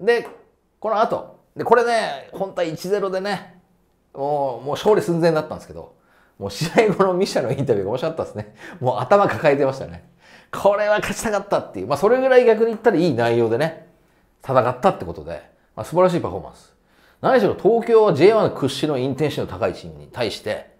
で、この後、で、これね、本体1-0でね、もう、もう勝利寸前だったんですけど、もう試合後のミシャのインタビューが面白かったですね。もう頭抱えてましたね。これは勝ちたかったっていう、まあそれぐらい逆に言ったらいい内容でね、戦ったってことで、まあ、素晴らしいパフォーマンス。何しろ東京は J1 屈指のインテンシテの高いチームに対して、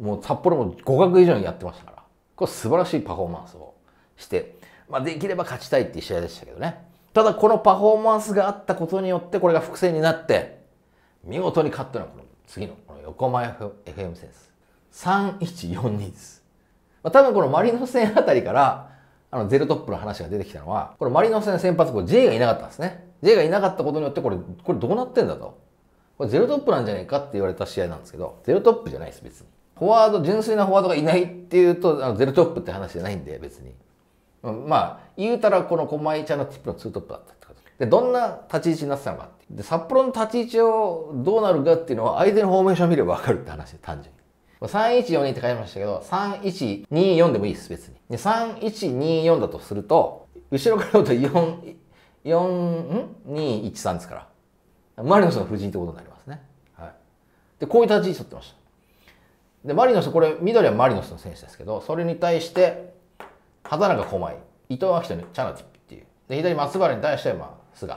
もう札幌も互角以上にやってましたから、これ素晴らしいパフォーマンスをして、まあできれば勝ちたいっていう試合でしたけどね。ただこのパフォーマンスがあったことによってこれが複製になって見事に勝ったのはこの次のこの横前 FM 戦です。3142です、まあ、多分このマリノス戦あたりからあのゼロトップの話が出てきたのはこのマリノス戦先発こ J がいなかったんですね J がいなかったことによってこれこれどうなってんだとこれゼロトップなんじゃないかって言われた試合なんですけどゼロトップじゃないです別にフォワード純粋なフォワードがいないっていうとあのゼロトップって話じゃないんで別にまあ、言うたらこの狛江ちゃんのティップのツートップだったってことで。で、どんな立ち位置になってたのかって。で、札幌の立ち位置をどうなるかっていうのは、相手のフォーメーションを見ればわかるって話で、単純に。3142って書いましたけど、3124でもいいです、別に。で、3124だとすると、後ろからだと4、4213ですから、マリノスの夫人ってことになりますね。はい。で、こういう立ち位置取ってました。で、マリノス、これ、緑はマリノスの選手ですけど、それに対して、畑中駒井、伊藤明人にチャナティッっていう。で、左松原に対しては、まあ、菅。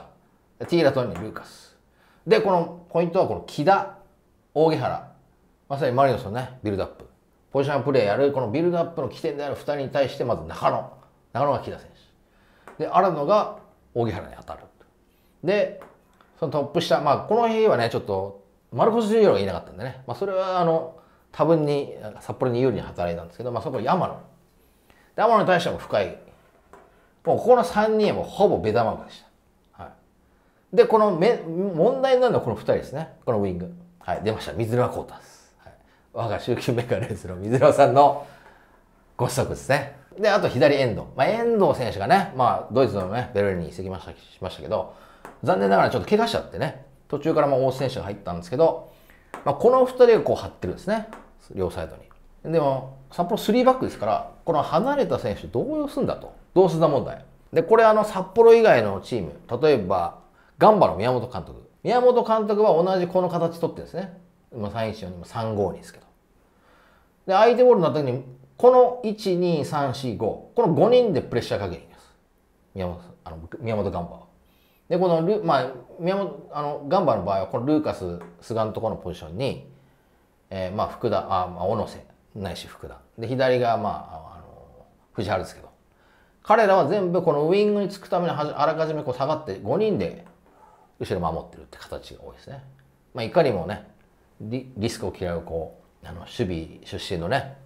ティーラトンにルーカス。で、このポイントはこの木田、大木原。まさにマリノスのね、ビルドアップ。ポジションプレーやる、このビルドアップの起点である2人に対して、まず中野。中野が木田選手。で、新野が大木原に当たる。で、そのトップ下、まあ、この辺はね、ちょっと、マルコス・ジュニオがいなかったんでね、まあ、それは、あの、多分に、札幌に有利に働いたんですけど、まあ、そこは山野。で、天野に対しても深い。もうここの3人はもうほぼベタマークでした。はい。で、このめ問題になるのはこの2人ですね。このウィング。はい、出ました。水沼孝太です。はい、我が集金メかレースの水沼さんのご子息ですね。で、あと左遠藤。まあ、遠藤選手がね、まあ、ドイツのね、ベルリンに移籍ましたしましたけど、残念ながらちょっと怪我しちゃってね、途中からまあ大津選手が入ったんですけど、まあ、この2人がこう張ってるんですね、両サイドに。でも札幌3バックですからこの離れた選手どうすすんだとどうすんだ問題でこれあの札幌以外のチーム例えばガンバの宮本監督宮本監督は同じこの形取ってですね今314にも35にですけどで相手ボールになった時にこの12345この5人でプレッシャーかけに行きます宮本あの宮本ガンバはでこのル、まあ、宮本あのガンバの場合はこのルーカス菅のところのポジションに、えー、まあ福田あ、まあ、小野瀬ないし福田で左が、まあ、あの藤原ですけど彼らは全部このウイングにつくためにあらかじめこう下がって5人で後ろ守ってるって形が多いですね。まあ、いかにもねリスクを嫌うこうあの守備出身のね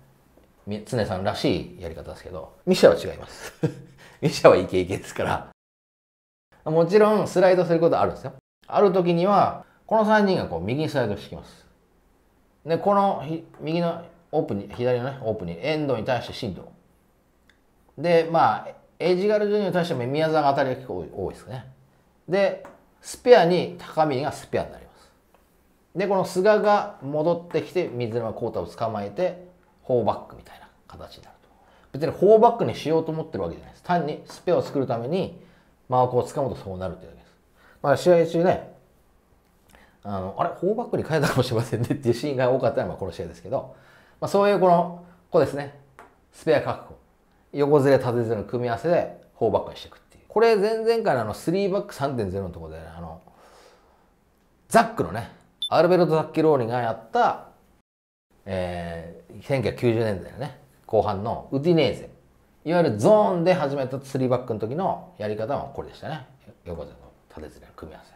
常さんらしいやり方ですけどミシャは違います ミシャはイケイケですからもちろんスライドすることあるんですよある時にはこの3人がこう右にスライドしてきますでこの右のオープンに左のねオープンに遠藤に対して進藤でまあエジガル・ジュニアに対しても宮沢が当たりが結構多いですねでスペアに高見がスペアになりますでこの菅が戻ってきて水沼宏太を捕まえてーバックみたいな形になると別にーバックにしようと思ってるわけじゃないです単にスペアを作るためにマークを掴むとそうなるというわけです、まあ、試合中ねあのあれーバックに変えたかもしれませんねっていうシーンが多かったのはこの試合ですけどまあ、そういうこの、こうですね。スペア確保。横ずれ縦ずれの組み合わせで4バックにしていくっていう。これ前々回のあの3バック3.0のところで、ね、あの、ザックのね、アルベルト・ザッキローニがやった、えー、1990年代のね、後半のウディネーゼ。いわゆるゾーンで始めた3バックの時のやり方はこれでしたね。横ずれの縦ずれの組み合わせ。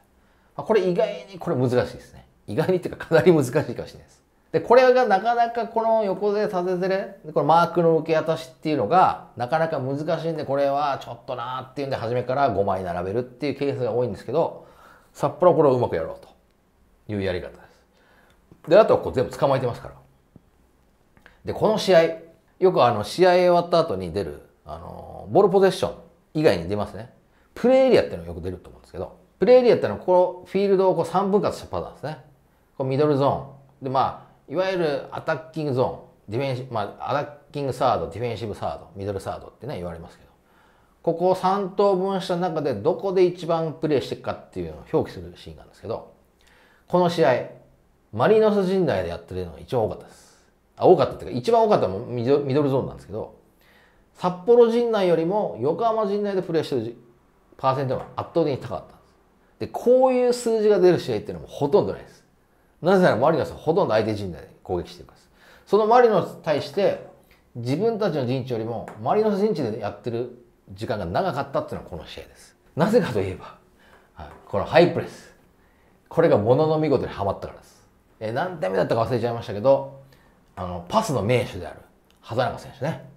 まあ、これ意外に、これ難しいですね。意外にっていうかかなり難しいかもしれないです。で、これがなかなかこの横で縦ずれ、このマークの受け渡しっていうのが、なかなか難しいんで、これはちょっとなーっていうんで、初めから5枚並べるっていうケースが多いんですけど、札幌はこれをうまくやろうというやり方です。で、あとはこう全部捕まえてますから。で、この試合、よくあの、試合終わった後に出る、あの、ボールポゼッション以外に出ますね。プレイエリアっていうのがよく出ると思うんですけど、プレイエリアっていうのは、このフィールドをこう3分割したパターンですね。こうミドルゾーン。で、まあ、いわゆるアタッキングゾーンディフェンシまあ、アタッキングサードディフェンシブサードミドルサードってね言われますけどここを3等分した中でどこで一番プレーしていくかっていうのを表記するシーンなんですけどこの試合マリノス陣内でやってるのが一番多かったですあ多かったっていうか一番多かったのはミドルゾーンなんですけど札幌陣内よりも横浜陣内でプレーしてるパーセントが圧倒的に高かったんですでこういう数字が出る試合っていうのもほとんどないですなぜならマリノスはほとんど相手陣内で攻撃しています。そのマリノスに対して自分たちの陣地よりもマリノス陣地でやってる時間が長かったっていうのはこの試合です。なぜかといえば、はい、このハイプレス。これがものの見事にはまったからです。え何点目だったか忘れちゃいましたけど、あの、パスの名手である、畑中選手ね。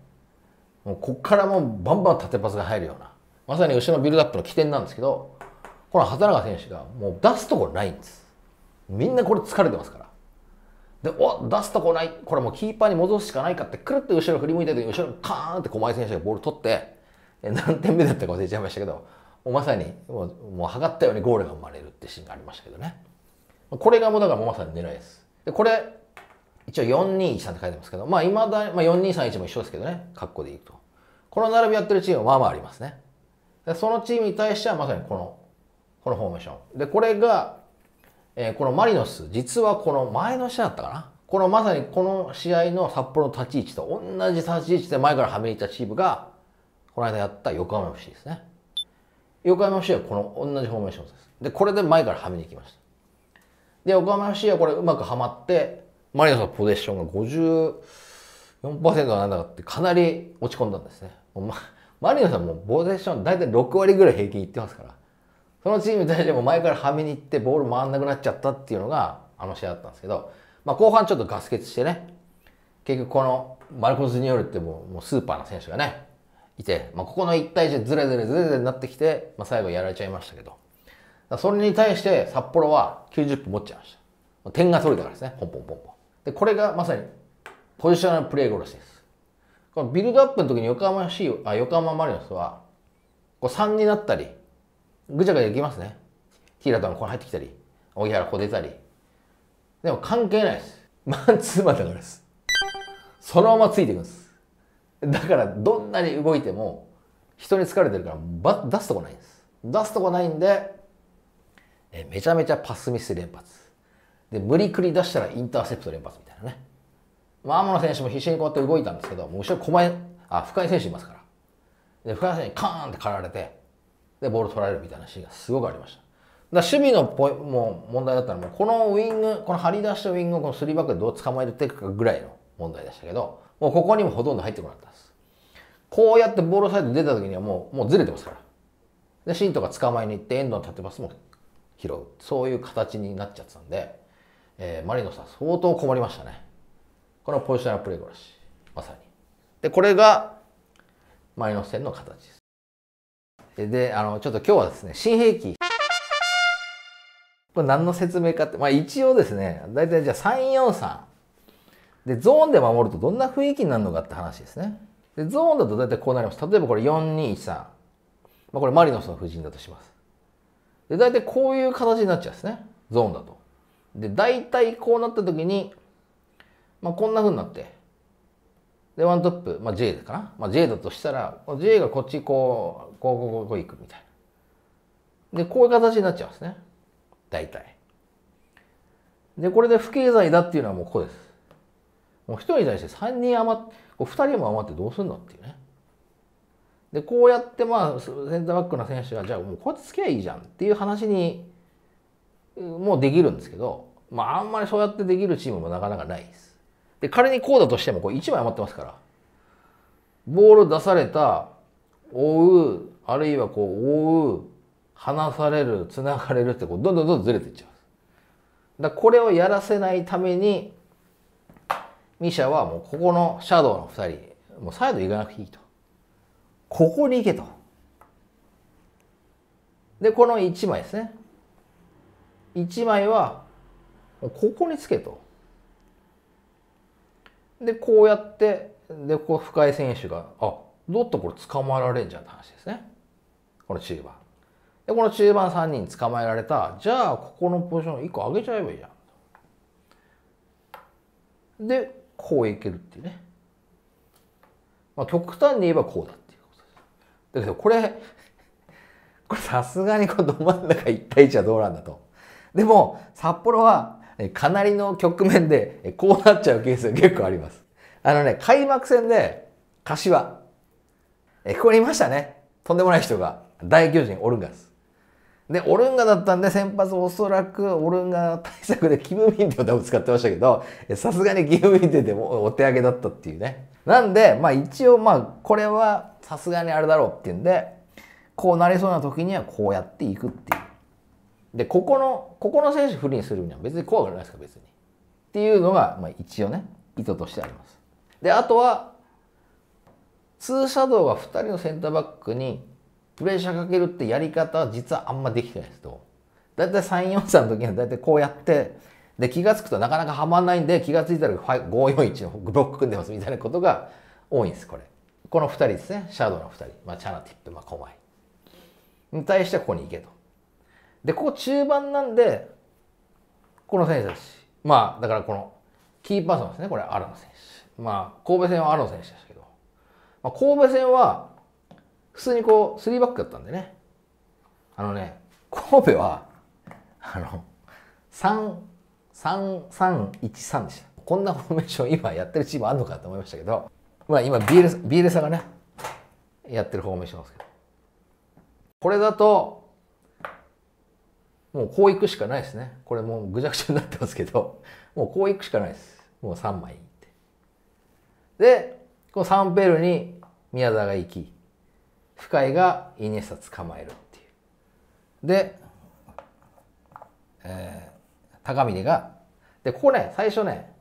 もうこっからもうバンバン縦パスが入るような、まさに後ろのビルドアップの起点なんですけど、この畑中選手がもう出すところないんです。みんなこれ疲れてますから。で、お出すとこない。これもうキーパーに戻すしかないかって、くるって後ろ振り向いた時に、後ろカーンって駒井選手がボール取って、え何点目だったか忘れちゃいましたけど、もうまさにもう、もう測ったようにゴールが生まれるってシーンがありましたけどね。これがもうだからもうまさに狙いです。で、これ、一応4213って書いてますけど、まあ今だ、まあ、4231も一緒ですけどね、格好でいくと。この並びやってるチームはまあまあありますね。でそのチームに対してはまさにこの、このフォーメーション。で、これがえー、このマリノス、実はこの前の試合だったかな。このまさにこの試合の札幌の立ち位置と同じ立ち位置で前からはめにいたチームが、この間やった横浜 FC ですね。横浜 FC はこの同じフォーメーションです。で、これで前からはめに行きました。で、横浜 FC はこれうまくはまって、マリノスのポゼッションが54%なんだかってかなり落ち込んだんですね。マリノスはもうポゼッション大体6割ぐらい平均いってますから。そのチームに対しても前からはめに行ってボール回んなくなっちゃったっていうのがあの試合だったんですけど、まあ、後半ちょっとガス欠してね、結局このマルコス・によるってもうもうスーパーな選手がね、いて、まあ、ここの1対1ずれずれずれずれになってきて、まあ、最後やられちゃいましたけど、それに対して札幌は90分持っちゃいました。点が取れたからですね、ポンポンポンポン。で、これがまさにポジショナルプレー殺しです。このビルドアップの時に横浜 C、あ横浜マリノスは、こう3になったり、ぐちゃぐちゃいきますね。ティーラともここに入ってきたり、荻原ここ出たり。でも関係ないです。マンツーマンだからです。そのままついていくんです。だからどんなに動いても人に疲れてるからば出すとこないんです。出すとこないんで、えめちゃめちゃパスミス連発。で、無理くり出したらインターセプト連発みたいなね。まあ、天野選手も必死にこうやって動いたんですけど、もう後ろ、まえ。あ、深井選手いますから。で、深井選手にカーンって狩られて、でボール取られるみたいなシーンがすごくありました。だ守備のポイもう問題だったらもうこのウイングこの張り出したウイングをこの3バックでどう捕まえていくかぐらいの問題でしたけどもうここにもほとんど入ってこなかったですこうやってボールサイド出た時にはもうもうずれてますからでシーンとか捕まえに行ってエンドの縦パスも拾うそういう形になっちゃってたんで、えー、マリノさん相当困りましたねこのポジショナルプレーゴラシまさにでこれがマリノス戦の形ですで、あの、ちょっと今日はですね、新兵器。これ何の説明かって、まあ一応ですね、大体じゃあ343。で、ゾーンで守るとどんな雰囲気になるのかって話ですね。で、ゾーンだと大体こうなります。例えばこれ4213。まあこれマリノスの布陣だとします。で、大体こういう形になっちゃうんですね。ゾーンだと。で、大体こうなった時に、まあこんな風になって。で、ワントップ、まあ、J かな。まあ、J だとしたら、J がこっちこう、こう、こう、こう、こう行くみたいな。で、こういう形になっちゃうんですね。大体。で、これで不経済だっていうのはもうここです。もう1人に対して3人余って、2人も余ってどうすんのっていうね。で、こうやってまあ、センターバックの選手が、じゃあもうこうやってつけばいいじゃんっていう話に、もうできるんですけど、まあ、あんまりそうやってできるチームもなかなかないです。で、仮にこうだとしても、これ1枚余ってますから。ボール出された、追う、あるいはこう、追う、離される、繋がれるって、こう、どんどんどんどんずれていっちゃう。だこれをやらせないために、ミシャはもうここのシャドウの2人、もうサイド行かなくていいと。ここに行けと。で、この1枚ですね。1枚は、ここにつけと。でこうやってでここ深井選手があどっとこれ捕まえられんじゃんって話ですねこの中盤でこの中盤3人捕まえられたじゃあここのポジション1個上げちゃえばいいじゃんでこういけるっていうね、まあ、極端に言えばこうだっていうことですだけどこれこれさすがにこのど真ん中1対1はどうなんだとでも札幌はかなりの局面でこうなっちゃうケースが結構あります。あのね、開幕戦で柏、えここにいましたね。とんでもない人が、大巨人オルンガス。で、オルンガだったんで先発おそらくオルンガ対策でキム・ミンテを使ってましたけど、さすがにキム・ミンテでもお手上げだったっていうね。なんで、まあ一応まあこれはさすがにあれだろうっていうんで、こうなりそうな時にはこうやっていくっていう。でここのここの選手不利にするには別に怖くないですか別にっていうのが、まあ、一応ね意図としてありますであとはツーシャドウが2人のセンターバックにプレッシャーかけるってやり方は実はあんまできてないですとだいたい343の時はだいたいこうやってで気が付くとなかなかはまんないんで気が付いたら541のブロック組んでますみたいなことが多いんですこれこの2人ですねシャドウの2人、まあ、チャナティップ、まあ、コマイに対してここに行けとでここ中盤なんでこの選手だしまあだからこのキーパーソンですねこれアロン選手まあ神戸戦はアロン選手ですけど、まあ、神戸戦は普通にこう3バックだったんでねあのね神戸はあの33313でしたこんなフォーメーション今やってるチームあるのかと思いましたけどまあ今ビールビールサがねやってるフォーメーションですけどこれだともうこういくしかないですね。これもうぐちゃぐちゃになってますけど、もうこういくしかないです。もう3枚いって。で、このサンペールに宮沢が行き、深井がイニエスタ捕まえるっていう。で、えー、高峰が、で、ここね、最初ね、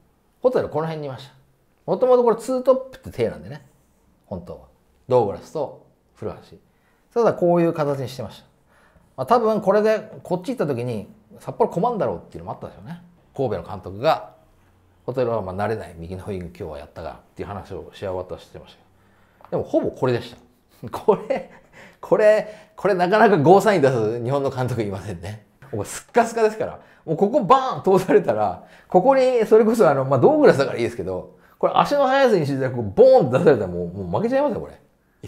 ホテルこの辺にいました。もともとこれツートップって手なんでね、本当は。ドーグラスと古橋。ただこういう形にしてました。まあ、多分これでこっち行った時に札幌困るだろうっていうのもあったんですよね神戸の監督がホテルはまあ慣れない右のウイング今日はやったがっていう話を試合終わったらしてましたでもほぼこれでした これこれこれなかなかゴーサイン出す日本の監督いませんねもうスッかスですからもうここバーン通されたらここにそれこそあの、まあ、ドーグラスだからいいですけどこれ足の速さにしてたらこうボーンって出されたらもうもう負けちゃいますよこれ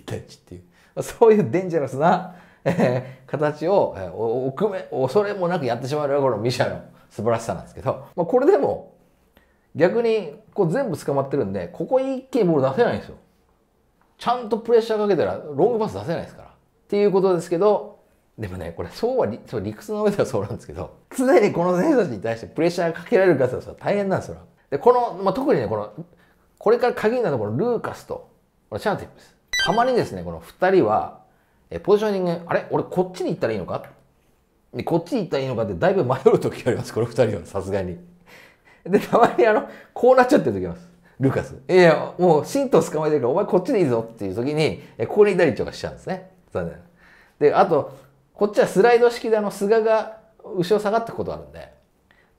1対1っていうそういうデンジャラスなえー、形を、えー、くめ恐れもなくやってしまうのがこのミシャの素晴らしさなんですけど、まあ、これでも逆にこう全部捕まってるんでここ一気にボール出せないんですよ。ちゃんとプレッシャーかけたらロングパス出せないですから。っていうことですけどでもねこれそうはそう理屈の上ではそうなんですけど常にこの選手たちに対してプレッシャーかけられる方は大変なんですよ。でこの、まあ、特にねこのこれから鍵になるこのルーカスとこのシャンティップです。たまにですねこの二人はえポジショニング、あれ俺こっちに行ったらいいのかでこっちに行ったらいいのかってだいぶ迷う時があります、この二人は、さすがに。で、たまにあの、こうなっちゃってる時あります。ルカス。いや、もう、ト道捕まえてるから、お前こっちでいいぞっていう時に、ここにいたりとかしちゃうんですね。残念。で、あと、こっちはスライド式であの、菅が後ろ下がったことあるんで、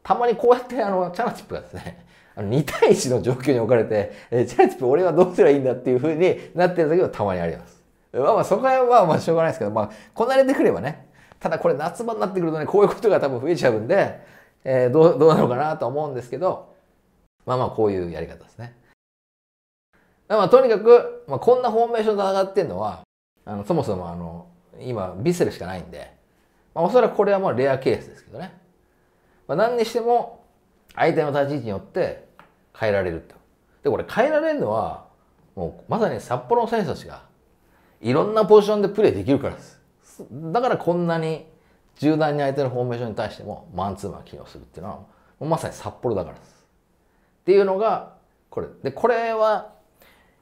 たまにこうやってあの、チャナチップがですね、あの2対1の状況に置かれて、えチャナチップ俺はどうすればいいんだっていうふうになってる時もたまにあります。まあまあそこはまあまあしょうがないですけど、まあこなれてくればね、ただこれ夏場になってくるとね、こういうことが多分増えちゃうんで、えー、どう、どうなのかなと思うんですけど、まあまあこういうやり方ですね。まあとにかく、まあこんなフォーメーションで上がってるのは、あの、そもそもあの、今、ビセルしかないんで、まあおそらくこれはまあ、レアケースですけどね。まあ何にしても、相手の立ち位置によって変えられると。で、これ変えられるのは、もうまさに札幌の選手たちが、いろんなポジションでプレーできるからです。だからこんなに柔軟に相手のフォーメーションに対してもマンツーマン起用するっていうのはまさに札幌だからです。っていうのがこれ。で、これは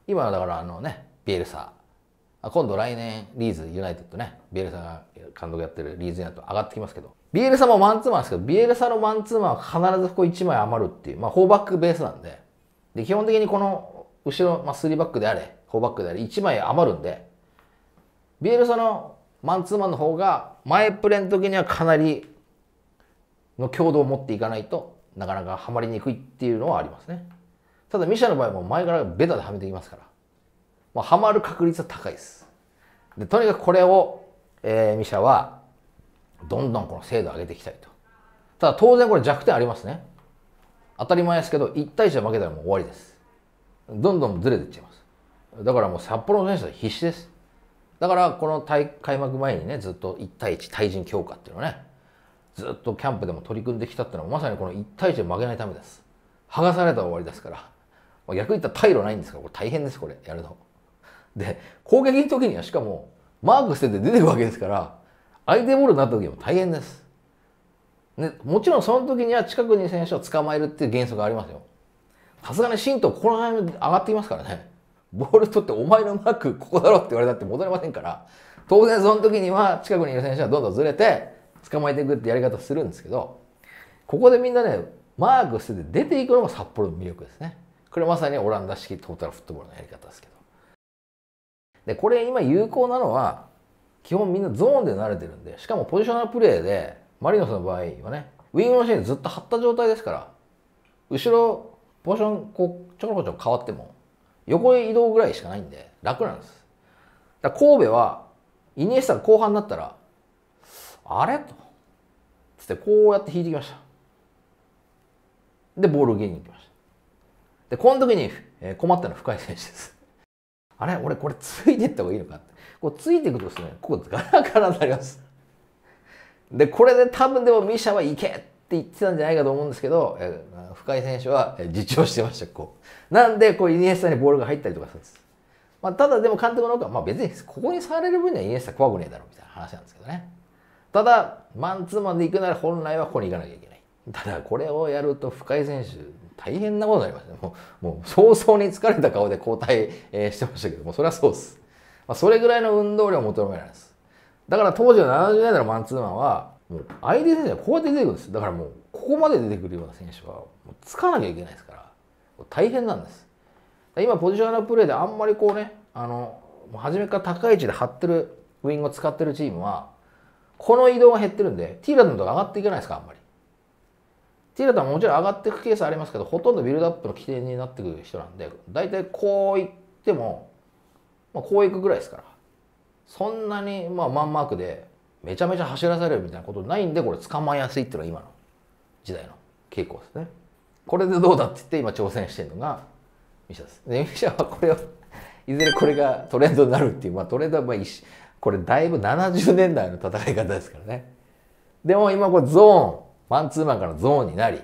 今だからあのね、ビエルサ今度来年リーズユナイテッドね、ビエルサが監督やってるリーズユナイテッド上がってきますけど、ビエルサもマンツーマンですけど、ビエルサのマンツーマンは必ずここ1枚余るっていう、まあ、4バックベースなんで、で、基本的にこの後ろ、まあ、3バックであれ、4バックであれ、1枚余るんで、ビエルサのマンツーマンの方が前プレーの時にはかなりの強度を持っていかないとなかなかはまりにくいっていうのはありますねただミシャの場合も前からベタではめていきますからもうはまる確率は高いですでとにかくこれを、えー、ミシャはどんどんこの精度を上げていきたいとただ当然これ弱点ありますね当たり前ですけど1対1で負けたらもう終わりですどんどんずれていっちゃいますだからもう札幌の選手は必死ですだからこの開幕前にねずっと1対1対人強化っていうのをねずっとキャンプでも取り組んできたっていうのはまさにこの1対1で負けないためです剥がされたら終わりですから逆に言ったら退路ないんですからこれ大変ですこれやるので攻撃の時にはしかもマークしてて出てくわけですから相手ボールになった時も大変ですでもちろんその時には近くに選手を捕まえるっていう原則がありますよさすがにシントここら辺上がってきますからねボール取ってお前のマークここだろって言われたって戻れませんから、当然その時には近くにいる選手はどんどんずれて、捕まえていくってやり方するんですけど、ここでみんなね、マークてて出ていくのが札幌の魅力ですね。これまさにオランダ式トータルフットボールのやり方ですけど。で、これ今有効なのは、基本みんなゾーンで慣れてるんで、しかもポジショナルプレーで、マリノスの場合はね、ウィングのシーンずっと張った状態ですから、後ろ、ポジションこうちょこちょこ変わっても、横移動ぐらいしかないんで楽なんです。だ神戸はイニエスタが後半になったらあれとつってこうやって引いてきました。でボールをゲインに行きました。でこの時に困ったのは深井選手です。あれ俺これついていった方がいいのかって。こうついていくとですねここガラガラになります。でこれで多分でもミシャはいけって言ってたんじゃないかと思うんですけど、えー、深井選手は自重してましたこうなんでこうイニエスタにボールが入ったりとかするんです、まあ、ただでも監督の方が、まあ、別にここに触れる分にはイニエスタ怖くねえだろうみたいな話なんですけどねただマンツーマンで行くなら本来はここに行かなきゃいけないただこれをやると深井選手大変なことになりましたねもうもう早々に疲れた顔で交代、えー、してましたけどもそれはそうです、まあ、それぐらいの運動量を求められるんですだから当時の70年代のマンツーマンはもう相手選手はこうやって出てくるんですだからもうここまで出てくるような選手はもうつかなきゃいけないですから大変なんです今ポジショナルプレーであんまりこうねあの初めから高い位置で張ってるウイングを使ってるチームはこの移動が減ってるんでティーランドか上がっていけないですかあんまりティーランドはもちろん上がっていくケースありますけどほとんどビルドアップの起点になってくる人なんで大体こういっても、まあ、こういくぐらいですからそんなにまあマンマークでめちゃめちゃ走らされるみたいなことないんでこれ捕まえやすいっていうのが今の時代の傾向ですね。これでどうだって言って今挑戦してるのがミシャです。でミシャはこれをいずれこれがトレンドになるっていう、まあ、トレンドはまあこれだいぶ70年代の戦い方ですからね。でも今これゾーンマンツーマンからゾーンになり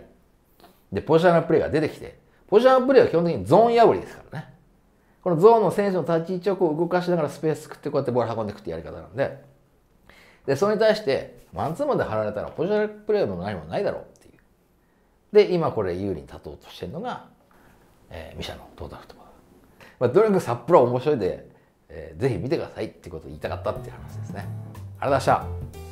でポジショナルプレーが出てきてポジショナルプレーは基本的にゾーン破りですからね。このゾーンの選手の立ち位置をこう動かしながらスペース作ってこうやってボール運んでいくってやり方なんで。で、それに対して、マンツーマンで貼られたらポジションプレーも何もないだろうっていう。で、今これ有利に立とうとしてるのが、えー、ミシャのトータルと。まあ、どれか札幌は面白いで、えー、ぜひ見てくださいってことを言いたかったっていう話ですね。ありがとうございました。